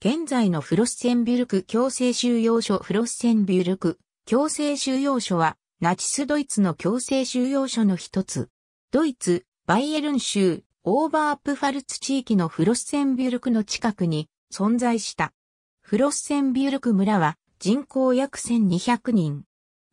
現在のフロッセンビュルク強制収容所フロッセンビュルク強制収容所はナチスドイツの強制収容所の一つ。ドイツ、バイエルン州、オーバープファルツ地域のフロッセンビュルクの近くに存在した。フロッセンビュルク村は人口約1200人。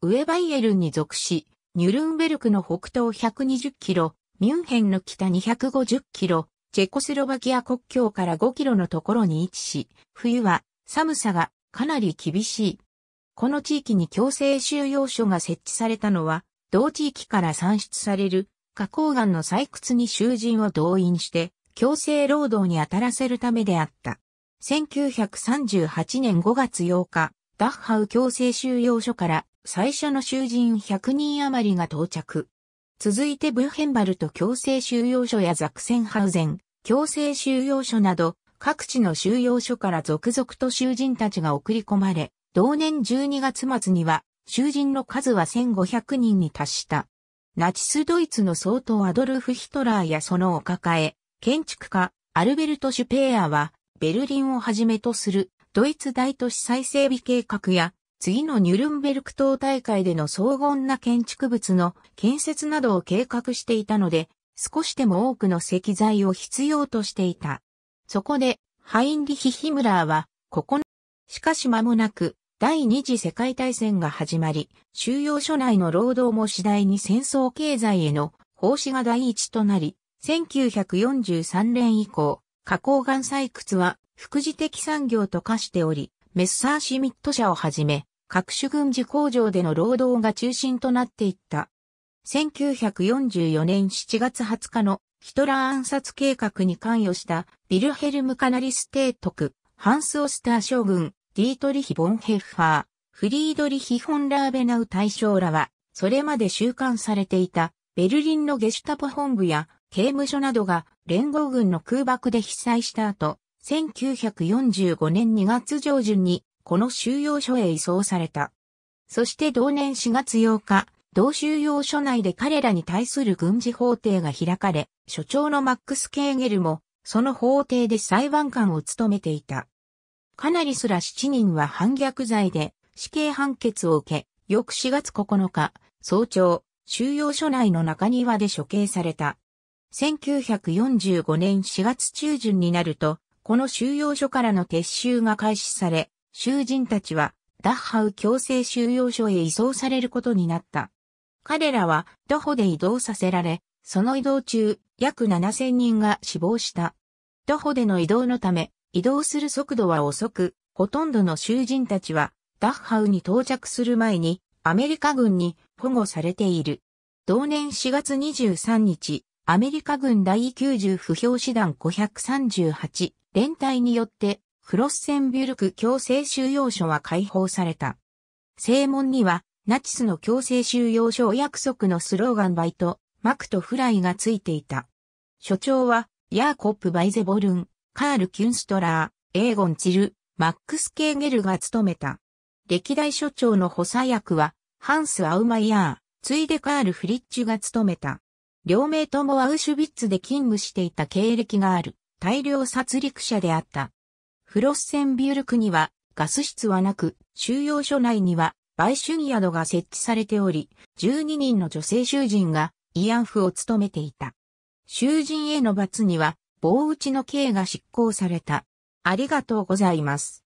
上バイエルンに属し、ニュルンベルクの北東120キロ、ミュンヘンの北250キロ、チェコスロバキア国境から5キロのところに位置し、冬は寒さがかなり厳しい。この地域に強制収容所が設置されたのは、同地域から産出される花崗岩の採掘に囚人を動員して強制労働に当たらせるためであった。1938年5月8日、ダッハウ強制収容所から最初の囚人100人余りが到着。続いてブーヘンバルト強制収容所やザクセンハウゼン、強制収容所など、各地の収容所から続々と囚人たちが送り込まれ、同年12月末には、囚人の数は1500人に達した。ナチスドイツの総統アドルフ・ヒトラーやそのお抱え、建築家、アルベルト・シュペーアは、ベルリンをはじめとする、ドイツ大都市再整備計画や、次のニュルンベルク島大会での荘厳な建築物の建設などを計画していたので、少しでも多くの石材を必要としていた。そこで、ハインリヒ・ヒムラーは、ここの、しかし間もなく、第二次世界大戦が始まり、収容所内の労働も次第に戦争経済への奉仕が第一となり、1943年以降、花崗岩採掘は副次的産業と化しており、メッサーシミット社をはじめ、各種軍事工場での労働が中心となっていった。1944年7月20日のヒトラー暗殺計画に関与したビルヘルム・カナリス帝徳、ハンス・オスター将軍、ディートリヒ・ボンヘッファー、フリードリヒ・フォン・ラーベナウ大将らは、それまで収監されていたベルリンのゲシュタポ本部や刑務所などが連合軍の空爆で被災した後、1945年2月上旬にこの収容所へ移送された。そして同年4月8日、同収容所内で彼らに対する軍事法廷が開かれ、所長のマックス・ケーゲルも、その法廷で裁判官を務めていた。かなりすら7人は反逆罪で死刑判決を受け、翌4月9日、早朝、収容所内の中庭で処刑された。1945年4月中旬になると、この収容所からの撤収が開始され、囚人たちは、ダッハウ強制収容所へ移送されることになった。彼らは徒歩で移動させられ、その移動中、約7000人が死亡した。徒歩での移動のため、移動する速度は遅く、ほとんどの囚人たちは、ダッハウに到着する前に、アメリカ軍に保護されている。同年4月23日、アメリカ軍第90不評師団538連隊によって、フロッセンビュルク強制収容所は解放された。正門にはナチスの強制収容所約束のスローガンバイト、マクとフライがついていた。所長は、ヤーコップ・バイゼボルン、カール・キュンストラー、エーゴン・チル、マックス・ケーゲルが務めた。歴代所長の補佐役は、ハンス・アウマイヤー、ついでカール・フリッチュが務めた。両名ともアウシュビッツで勤務していた経歴がある、大量殺戮者であった。フロッセンビュルクには、ガス室はなく、収容所内には売春宿が設置されており、12人の女性囚人が慰安婦を務めていた。囚人への罰には、棒打ちの刑が執行された。ありがとうございます。